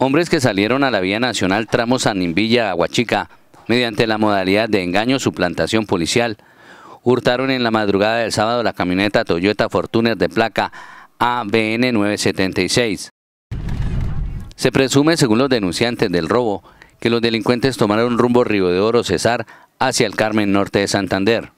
Hombres que salieron a la vía nacional tramo Sanimbilla, Aguachica, mediante la modalidad de engaño suplantación policial, hurtaron en la madrugada del sábado la camioneta Toyota Fortuner de placa ABN 976. Se presume, según los denunciantes del robo, que los delincuentes tomaron rumbo Río de Oro Cesar hacia el Carmen Norte de Santander.